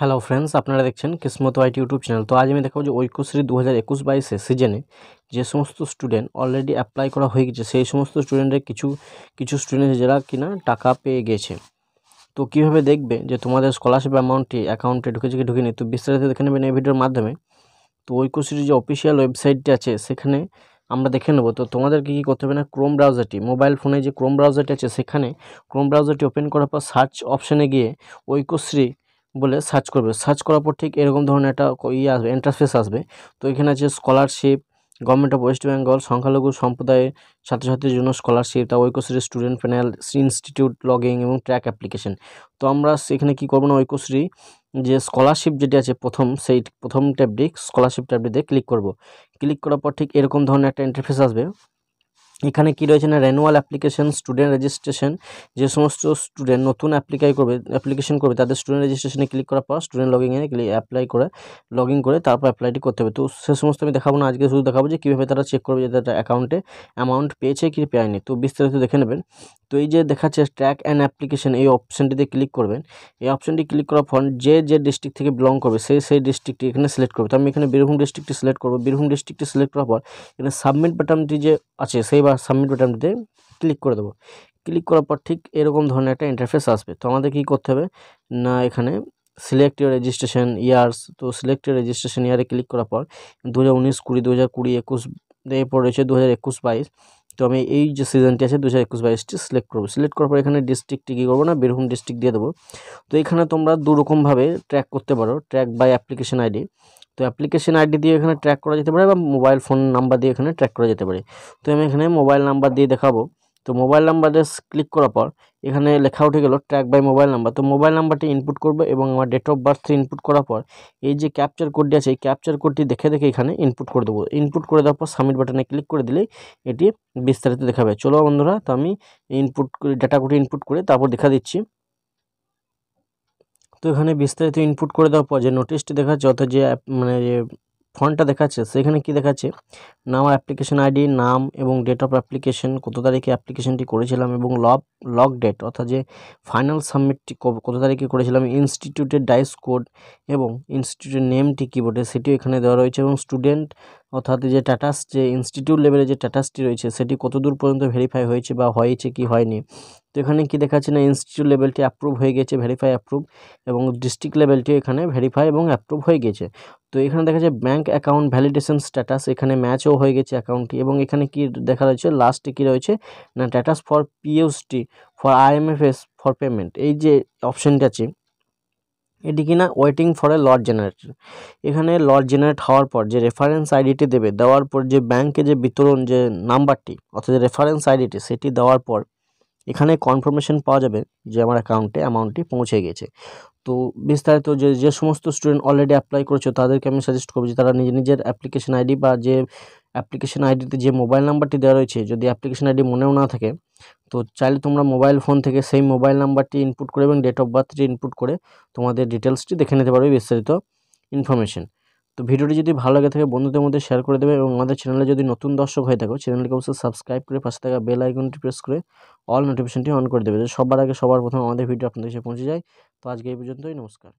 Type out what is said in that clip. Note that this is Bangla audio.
হ্যালো ফ্রেন্ডস আপনারা দেখছেন কিসমত ওয়াইট ইউটিউব চ্যানেল তো আজ আমি দেখাবো যে ঐক্যশ্রী দু হাজার একুশ বাইশে সিজনে যে সমস্ত স্টুডেন্ট অলরেডি অ্যাপ্লাই করা হয়ে গেছে সেই সমস্ত স্টুডেন্টের কিছু কিছু স্টুডেন্ট যারা কিনা টাকা পেয়ে গেছে তো কীভাবে দেখবে যে তোমাদের স্কলারশিপ অ্যামাউন্টটি অ্যাকাউন্টে ঢুকেছে কি ঢুকেনি তো বিস্তারিত দেখে নেবেন এই ভিডিওর মাধ্যমে তো ঐক্যশ্রীর যে অফিসিয়াল ওয়েবসাইটটি আছে সেখানে আমরা দেখে নেব তো তোমাদের কী কী করতে হবে না ক্রোম ব্রাউজারটি মোবাইল ফোনে যে ক্রোম ব্রাউজারটি আছে সেখানে ক্রোম ব্রাউজারটি ওপেন করার পর সার্চ অপশানে গিয়ে ঐক্যশ্রী বলে সার্চ করবে সার্চ করার পর ঠিক এরকম ধরনের একটা ইয়ে আসবে এন্ট্রান্সফেস আসবে তো এখানে আছে scholarship government of West Bengal সংখ্যালঘু সম্প্রদায়ের ছাত্রছাত্রীর জন্য স্কলারশিপ তা Aikyashree student panel institute login এবং ট্র্যাক অ্যাপ্লিকেশন তো আমরা এখানে কি করবো না ঐক্যশ্রী যে স্কলারশিপ যেটি আছে প্রথম সেই প্রথম ট্যাবটি স্কলারশিপ ট্যাবটিতে ক্লিক করব ক্লিক করার পর ঠিক এরকম ধরনের একটা ইন্টারফেস আসবে এখানে কি রয়েছে না রেনুয়াল অ্যাপ্লিকেশন স্টুডেন্ট রেজিস্ট্রেশন যে সমস্ত স্টুডেন্ট নতুন অ্যাপ্লিকাই করবে অ্যাপ্লিকেশন করবে তাদের স্টুডেন্ট রেজিস্ট্রেশনে ক্লিক করার পর স্টুডেন্ট লগিংয়ে অ্যাপ্লাই করে লগ করে তারপর অ্যাপ্লাইটি করতে হবে তো সে সমস্ত আমি দেখাবো না আজকে শুধু দেখাবো যে কীভাবে তারা চেক করবে যে তারা অ্যাকাউন্টে অ্যামাউন্ট পেয়েছে কি পেয়নি তো বিস্তারিত দেখে নেবেন তো এই যে দেখাচ্ছে ট্র্যাক অ্যান্ড অ্যাপ্লিকেশন এই অপশানটিতে ক্লিক করবেন এই অপশানটি ক্লিক করার পর যে যে ডিস্ট্রিক্ট থেকে বিলং করবে সেই সেই ডিস্ট্রিক্টটি এখানে সিলেক্ট করবে তো আমি এখানে বীরভূম ডিস্ট্রিক্টটি সিলেক্ট করবো বীরভূম ডিস্ট্রিক্টটি সিলেক্ট করার পর এখানে সাবমিট বাটনটি যে আছে সেই বা সাবমিট বাটনটিতে ক্লিক করে দেবো ক্লিক করার পর ঠিক এরকম ধরনের একটা ইন্টারফেস আসবে তো আমাদের কী করতে হবে না এখানে সিলেক্ট ইউর রেজিস্ট্রেশন ইয়ার্স তো সিলেক্ট ইউর রেজিস্ট্রেশন ইয়ারে ক্লিক করার পর দু হাজার উনিশ কুড়ি দু হাজার কুড়ি একুশ এরপর রয়েছে দু হাজার একুশ বাইশ তো আমি এই যে সিজনটি আছে দু হাজার একুশ বাইশটি সিলেক্ট করবো সিলেক্ট করার পর এখানে ডিস্ট্রিক্টটি কী করবো না বীরভূম ডিস্ট্রিক্ট দিয়ে দেবো তো এখানে তোমরা দুরকমভাবে ট্র্যাক করতে পারো ট্র্যাক বাই অ্যাপ্লিকেশন আইডি তো অ্যাপ্লিকেশন আইডি দিয়ে এখানে ট্র্যাক করা যেতে পারে বা মোবাইল ফোন নাম্বার দিয়ে এখানে ট্র্যাক করা যেতে পারে তো আমি এখানে মোবাইল নাম্বার দিয়ে দেখাবো তো মোবাইল নাম্বারে ক্লিক করার পর এখানে লেখা উঠে গেল ট্র্যাক বাই মোবাইল নাম্বার তো মোবাইল নাম্বারটি ইনপুট করবো এবং আমার ডেট অফ বার্থ ইনপুট করার পর এই যে ক্যাপচার কোডটি আছে এই ক্যাপচার কোডটি দেখে দেখে এখানে ইনপুট করে দেবো ইনপুট করে দেওয়ার পর সাবমিট বাটনে ক্লিক করে দিলেই এটি বিস্তারিত দেখাবে চলো বন্ধুরা তো আমি ইনপুট ডাটা কোডটি ইনপুট করে তারপর দেখা দিচ্ছি তো এখানে বিস্তারিত ইনপুট করে দেওয়ার পর যে নোটিশটি দেখাচ্ছে অর্থাৎ যে মানে যে ফন্টটা দেখাচ্ছে সেখানে কি দেখাচ্ছে নাম অ্যাপ্লিকেশন আইডি নাম এবং ডেট অফ অ্যাপ্লিকেশন কত তারিখে অ্যাপ্লিকেশনটি করেছিলাম এবং লব লক ডেট অর্থাৎ যে ফাইনাল সাবমিটটি কত তারিখে করেছিলাম ইনস্টিটিউটের ডাইস কোড এবং ইনস্টিটিউটের নেমটি কিবোর্ডে সেটিও এখানে দেওয়া রয়েছে এবং স্টুডেন্ট অর্থাৎ যে টাটাস যে ইনস্টিটিউট লেভেলে যে টাটাসটি রয়েছে সেটি কত দূর পর্যন্ত ভেরিফাই হয়েছে বা হয়েছে কি হয়নি তো এখানে কি দেখাচ্ছে না ইনস্টিটিউট লেভেলটি অ্যাপ্রুভ হয়ে গেছে ভেরিফাই অ্যাপ্রুভ এবং ডিস্ট্রিক্ট লেভেলটিও এখানে ভেরিফাই এবং অ্যাপ্রুভ হয়ে গেছে তো এখানে দেখা যাচ্ছে ব্যাঙ্ক অ্যাকাউন্ট ভ্যালিডেশন স্ট্যাটাস এখানে ম্যাচও হয়ে গেছে অ্যাকাউন্টটি এবং এখানে কি দেখা রয়েছে লাস্টে কী রয়েছে না status for PST for IMFS for payment এই যে অপশানটি আছে এটি কি না waiting for a lot generator এখানে লড জেনারেট হওয়ার পর যে রেফারেন্স আইডিটি দেবে দেওয়ার পর যে ব্যাংকে যে বিতরণ যে নাম্বারটি অর্থাৎ রেফারেন্স আইডিটি সেটি দেওয়ার পর এখানে কনফার্মেশন পাওয়া যাবে যে আমার অ্যাকাউন্টে অ্যামাউন্টটি পৌঁছে গেছে তো বিস্তারিত যে যে সমস্ত স্টুডেন্ট অলরেডি অ্যাপ্লাই করেছে তাদেরকে আমি সাজেস্ট করবো যে তারা নিজের নিজের অ্যাপ্লিকেশন আইডি বা যে অ্যাপ্লিকেশন আইডিতে যে মোবাইল নাম্বারটি দেওয়া রয়েছে যদি অ্যাপ্লিকেশন আইডি মনেও না থাকে তো চাইলে তোমরা মোবাইল ফোন থেকে সেই মোবাইল নাম্বারটি ইনপুট করে এবং ডেট অফ বার্থটি ইনপুট করে তোমাদের ডিটেলসটি দেখে নিতে পারবে বিস্তারিত ইনফরমেশন তো ভিডিওটি যদি ভালো লাগে থাকে বন্ধুদের মধ্যে শেয়ার করে দেবে এবং আমাদের চ্যানেলে যদি নতুন দর্শক হয়ে থাকো চ্যানেলকে অবশ্যই সাবস্ক্রাইব করে পাশে থাকা বেল আইকনটি প্রেস করে অল নোটিফিকেশনটি অন করে দেবে সবার আগে সবার প্রথম আমাদের ভিডিও আপনাদের এসে পৌঁছে যায় তো আজকে এই পর্যন্তই নমস্কার